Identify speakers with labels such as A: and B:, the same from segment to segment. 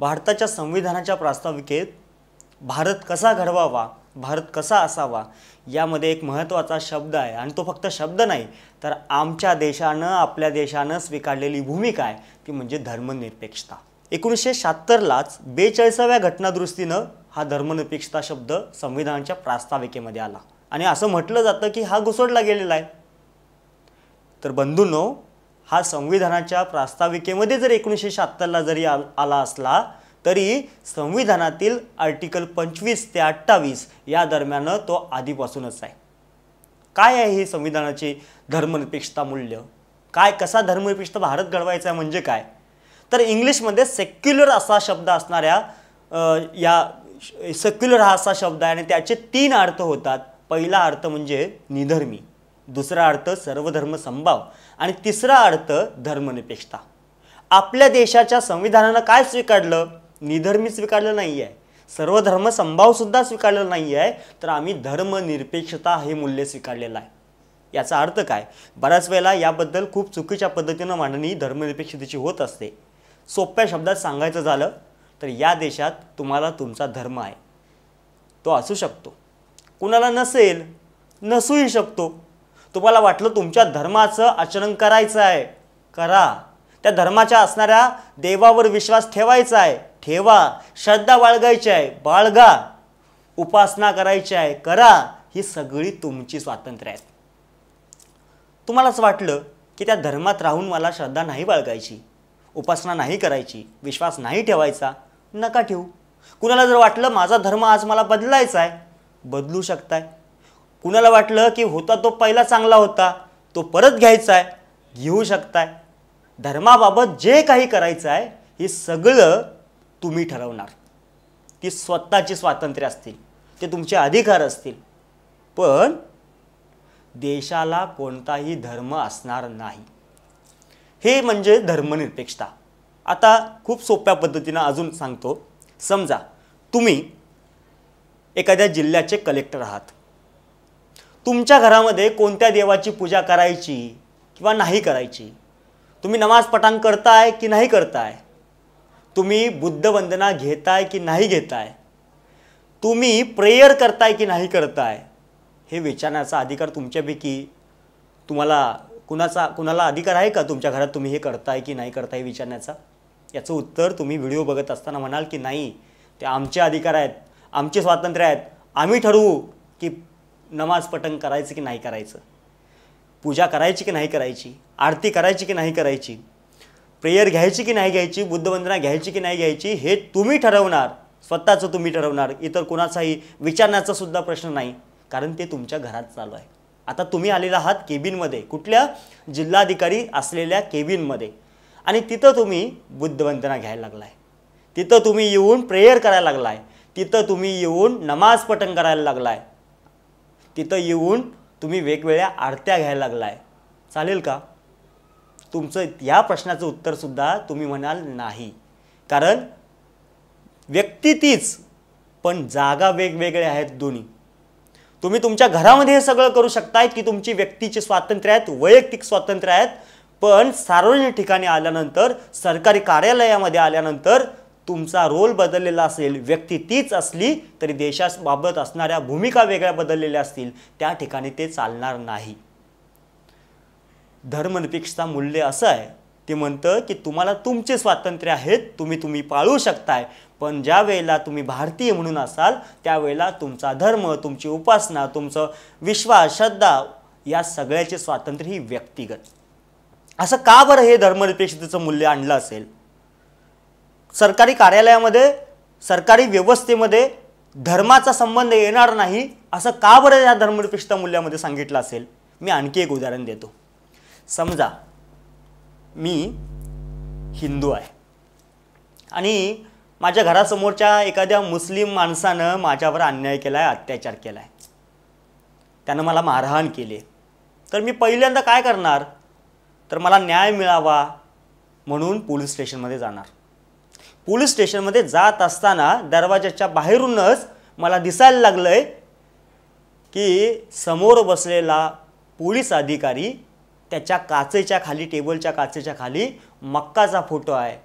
A: भारताच्या संविधानाच्या प्रास्ताविकेत भारत कसा घडवावा भारत कसा असावा यामध्ये एक महत्त्वाचा शब्द आहे आणि तो फक्त शब्द नाही तर आमच्या देशानं आपल्या देशानं स्वीकारलेली भूमिका आहे ती म्हणजे धर्मनिरपेक्षता एकोणीसशे शहात्तरलाच बेचाळीसाव्या घटनादृष्टीनं हा धर्मनिरपेक्षता शब्द संविधानाच्या प्रास्ताविकेमध्ये आला आणि असं म्हटलं जातं की हा घुसडला गेलेला आहे तर बंधूंनो हा संविधानाच्या प्रास्ताविकेमध्ये जर एकोणीसशे शहात्तरला जरी आल आला असला तरी संविधानातील आर्टिकल पंचवीस ते अठ्ठावीस या दरम्यान तो आधीपासूनच आहे काय आहे हे संविधानाचे धर्मनिरपेक्षता मूल्य काय कसा धर्मनिरपेक्षता भारत घडवायचा आहे म्हणजे काय तर इंग्लिशमध्ये सेक्युलर असा शब्द असणाऱ्या या सेक्युलर हा असा शब्द आहे आणि त्याचे तीन अर्थ होतात पहिला अर्थ म्हणजे निधर्मी दुसरा अर्थ सर्वधर्म संभाव आणि तिसरा अर्थ धर्मनिरपेक्षता आपल्या देशाच्या संविधानानं काय स्वीकारलं निधर्मी स्वीकारलं नाही आहे सर्व धर्मसंभावसुद्धा स्वीकारलेला नाही आहे तर आम्ही धर्मनिरपेक्षता हे मूल्य स्वीकारलेलं आहे याचा अर्थ काय बऱ्याच वेळेला याबद्दल खूप चुकीच्या पद्धतीनं मांडणी धर्मनिरपेक्षतेची होत असते सोप्या शब्दात सांगायचं झालं तर या देशात तुम्हाला तुमचा धर्म आहे तो असू शकतो कुणाला नसेल नसूही शकतो तुम्हाला वाटलं तुमच्या धर्माचं आचरण करायचं आहे करा त्या धर्माच्या असणाऱ्या देवावर विश्वास ठेवायचा आहे ठेवा श्रद्धा बाळगायची आहे बाळगा उपासना करायची आहे करा ही सगळी तुमची स्वातंत्र्य आहेत तुम्हालाच वाटलं की त्या धर्मात राहून मला श्रद्धा नाही बाळगायची उपासना नाही करायची विश्वास नाही ठेवायचा नका ठेवू कुणाला जर वाटलं माझा धर्म आज मला बदलायचा आहे बदलू शकताय कुणाला वाटलं की होता तो पहिला चांगला होता तो परत घ्यायचा आहे घेऊ शकताय धर्माबाबत जे काही करायचं आहे हे सगळं तुम्ही ठरवणार ती स्वतःची स्वातंत्र्य असतील ते तुमचे अधिकार असतील पण देशाला कोणताही धर्म असणार नाही हे म्हणजे धर्मनिरपेक्षता आता खूप सोप्या पद्धतीनं अजून सांगतो समजा तुम्ही एखाद्या जिल्ह्याचे कलेक्टर आहात तुमच्या घरामध्ये कोणत्या देवाची पूजा करायची किंवा नाही करायची तुम्ही नमाज पठाण करताय की नाही करताय तुम्ही बुद्ध वंदना घेताय की नाही घेताय तुम्ही प्रेयर करताय की नाही करताय हे विचारण्याचा अधिकार तुमच्यापैकी तुम्हाला कुणाचा कुणाला अधिकार आहे का तुमच्या घरात तुम्ही हे करताय की नाही करताय विचारण्याचा याचं उत्तर तुम्ही व्हिडिओ बघत असताना म्हणाल की नाही ते आमचे अधिकार आहेत आमचे स्वातंत्र्य आहेत आम्ही ठरवू की नमाज पठण करायचं की नाही करायचं पूजा करायची की नाही करायची आरती करायची की नाही करायची प्रेयर घ्यायची की नाही घ्यायची बुद्धवंदना घ्यायची की नाही घ्यायची हे तुम्ही ठरवणार स्वतःचं तुम्ही ठरवणार इतर कोणाचाही विचारण्याचा सुद्धा प्रश्न नाही कारण ते तुमच्या घरात चालू आहे आता तुम्ही आलेला आहात केबिनमध्ये कुठल्या जिल्हाधिकारी असलेल्या केबिनमध्ये आणि तिथं तुम्ही बुद्धवंदना घ्यायला लागला आहे तिथं तुम्ही येऊन प्रेयर करायला लागला आहे तिथं तुम्ही येऊन नमाज पठण करायला लागलाय तिथं येऊन तुम्ही वेगवेगळ्या आरत्या घ्यायला लागला आहे चालेल का तुमचं या प्रश्नाचं उत्तरसुद्धा तुम्ही म्हणाल नाही कारण व्यक्ती तीच पण जागा वेगवेगळ्या आहेत दोन्ही तुम्ही तुमच्या घरामध्ये हे सगळं करू शकताय की तुमची व्यक्तीचे स्वातंत्र्य आहेत वैयक्तिक स्वातंत्र्य आहेत पण सार्वजनिक ठिकाणी आल्यानंतर सरकारी कार्यालयामध्ये आल्यानंतर तुमचा रोल बदललेला असेल व्यक्ती तीच असली तरी देशाबाबत असणाऱ्या भूमिका वेगळ्या बदललेल्या असतील त्या ठिकाणी ते चालणार नाही धर्मनिरपेक्षता मूल्य असं आहे ते म्हणतं की तुम्हाला तुमचे स्वातंत्र्य आहेत तुम्ही तुम्ही पाळू शकताय पण ज्या वेळेला तुम्ही भारतीय म्हणून असाल त्यावेळेला तुमचा धर्म तुमची उपासना तुमचं विश्वास श्रद्धा या सगळ्याचे स्वातंत्र्य ही व्यक्तिगत असं का बरं हे धर्मनिरपेक्षतेचं मूल्य आणलं असेल सरकारी कार्यालयामध्ये सरकारी व्यवस्थेमध्ये धर्माचा संबंध येणार नाही असं का बरं या धर्मनिरपेक्षता मूल्यामध्ये सांगितलं असेल मी आणखी एक उदाहरण देतो समजा मी हिंदू आहे आणि माझ्या घरासमोरच्या एखाद्या मुस्लिम माणसानं माझ्यावर अन्याय केला आहे अत्याचार केला आहे त्यानं मला मारहाण केली तर मी पहिल्यांदा काय करणार तर मला न्याय मिळावा म्हणून पोलीस स्टेशनमध्ये जाणार पोलीस स्टेशनमध्ये जात असताना दरवाजाच्या बाहेरूनच मला दिसायला लागलं आहे की समोर बसलेला पोलीस अधिकारी त्याच्या काचेच्या खाली टेबलच्या काचेच्या खाली मक्काचा फोटो आहे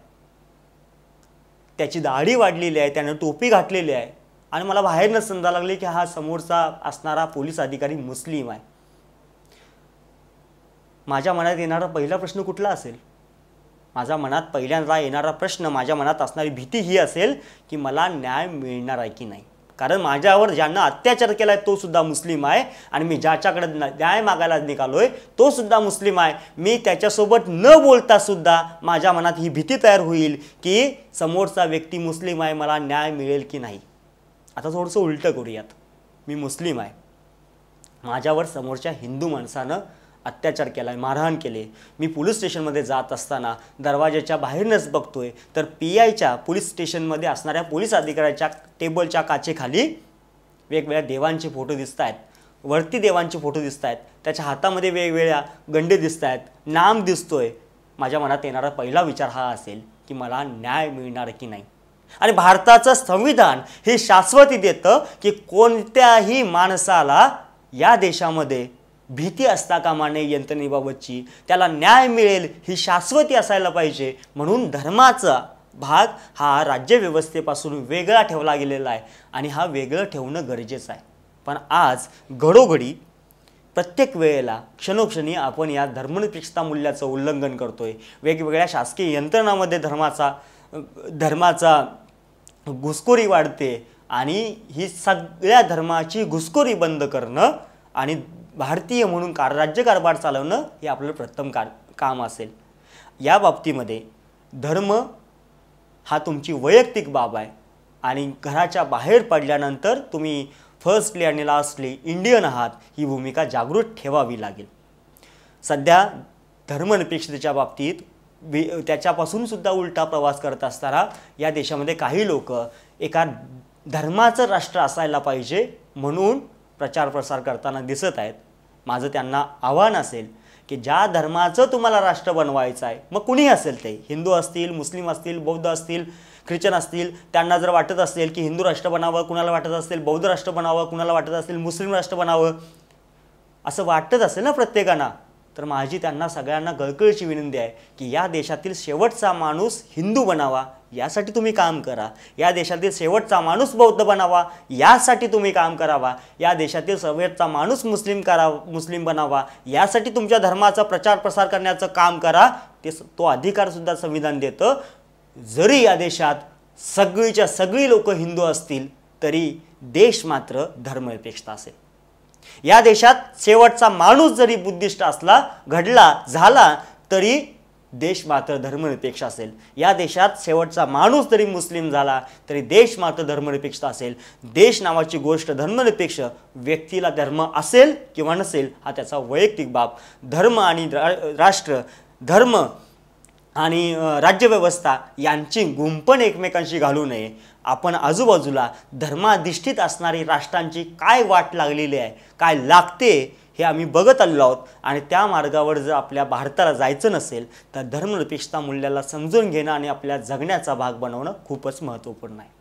A: त्याची दाढी वाढलेली आहे त्यानं टोपी घातलेली आहे आणि मला बाहेरनं समजा लागले की हा समोरचा असणारा पोलीस अधिकारी मुस्लिम आहे माझ्या मनात येणारा पहिला प्रश्न कुठला असेल माझ्या मनात पहिल्यांदा येणारा प्रश्न माझ्या मनात असणारी भीती ही असेल की मला न्याय मिळणार आहे की नाही कारण माझ्यावर ज्यांना अत्याचार केला आहे तोसुद्धा मुस्लिम आहे आणि मी ज्याच्याकडे न्याय मागायला निघालो आहे तोसुद्धा मुस्लिम आहे मी त्याच्यासोबत न बोलतासुद्धा माझ्या मनात ही भीती तयार होईल की समोरचा व्यक्ती मुस्लिम आहे मला न्याय मिळेल की नाही आता थोडंसं उलटं करूयात मी मुस्लिम आहे माझ्यावर समोरच्या हिंदू माणसानं अत्याचार केला मारहाण केले मी पोलीस स्टेशनमध्ये जात असताना दरवाजाच्या बाहेरनंच बघतोय तर पी आयच्या पोलीस स्टेशनमध्ये असणाऱ्या पोलीस अधिकाऱ्याच्या टेबलच्या काचेखाली वेगवेगळ्या देवांचे फोटो दिसत आहेत वरती देवांचे फोटो दिसत आहेत त्याच्या हातामध्ये वेगवेगळ्या गंडे दिसत आहेत नाम दिसतोय माझ्या मनात येणारा पहिला विचार हा असेल की मला न्याय मिळणार की नाही आणि भारताचं संविधान हे शाश्वती देतं की कोणत्याही माणसाला या देशामध्ये भीती असता कामा नये यंत्रणेबाबतची त्याला न्याय मिळेल ही शाश्वती असायला पाहिजे म्हणून धर्माचा भाग हा राज्यव्यवस्थेपासून वेगळा ठेवला गेलेला आहे आणि हा वेगळं ठेवणं गरजेचं आहे पण आज घडोघडी प्रत्येक वेळेला क्षणोक्षणी आपण या धर्मनिरपेक्षता मूल्याचं उल्लंघन करतो आहे वेगवेगळ्या शासकीय यंत्रणामध्ये धर्माचा धर्माचा घुसखोरी वाढते आणि ही सगळ्या धर्माची घुसखोरी बंद करणं आणि भारतीय म्हणून कार राज्यकारभार चालवणं हे आपलं प्रथम कार काम असेल या बाबतीमध्ये धर्म हा तुमची वैयक्तिक बाब आहे आणि घराच्या बाहेर पडल्यानंतर तुम्ही फर्स्टली आणि लास्टली इंडियन आहात ही भूमिका जागृत ठेवावी लागेल सध्या धर्मनिरपेक्षतेच्या बाबतीत वि त्याच्यापासून सुद्धा उलटा प्रवास करत असताना या देशामध्ये काही लोक एका धर्माचं राष्ट्र असायला पाहिजे म्हणून प्रचार प्रसार करताना दिसत आहेत माझं त्यांना आव्हान असेल की ज्या धर्माचं तुम्हाला राष्ट्र बनवायचं आहे मग कुणीही असेल ते हिंदू असतील मुस्लिम असतील बौद्ध असतील ख्रिश्चन असतील त्यांना जर वाटत असेल की हिंदू राष्ट्र बनावं कुणाला वाटत असेल बौद्ध राष्ट्र बनावं कुणाला वाटत असेल मुस्लिम राष्ट्र बनावं असं वाटत असेल ना प्रत्येकांना तर माझी त्यांना सगळ्यांना गळकळीची विनंती आहे की या देशातील शेवटचा माणूस हिंदू बनावा यासाठी तुम्ही काम करा या देशातील शेवटचा माणूस बौद्ध बनावा यासाठी तुम्ही काम करावा या देशातील शेवटचा माणूस मुस्लिम करा मुस्लिम बनावा यासाठी तुमच्या धर्माचा प्रचार प्रसार करण्याचं काम करा ते तो अधिकारसुद्धा संविधान देतं जरी या देशात सगळीच्या सगळी लोक हिंदू असतील तरी देश मात्र धर्मनिरपेक्षता असेल या देशात शेवटचा माणूस जरी बुद्धिस्ट असला घडला झाला तरी देश मात्र धर्मनिरपेक्ष असेल या देशात शेवटचा माणूस जरी मुस्लिम झाला तरी देश मात्र धर्मनिरपेक्ष असेल देश नावाची गोष्ट धर्मनिरपेक्ष व्यक्तीला धर्म असेल किंवा नसेल हा त्याचा वैयक्तिक बाब धर्म आणि राष्ट्र धर्म आणि राज्यव्यवस्था यांची गुंपण एकमेकांशी घालू नये आपण आजूबाजूला धर्माधिष्ठित असणारी राष्ट्रांची काय वाट लागलेली आहे काय लागते हे आम्ही बघत आलो आहोत आणि त्या मार्गावर जर आपल्या भारताला जायचं नसेल तर धर्मनिरपेक्षता मूल्याला समजून घेणं आणि आपल्या जगण्याचा भाग बनवणं खूपच महत्त्वपूर्ण आहे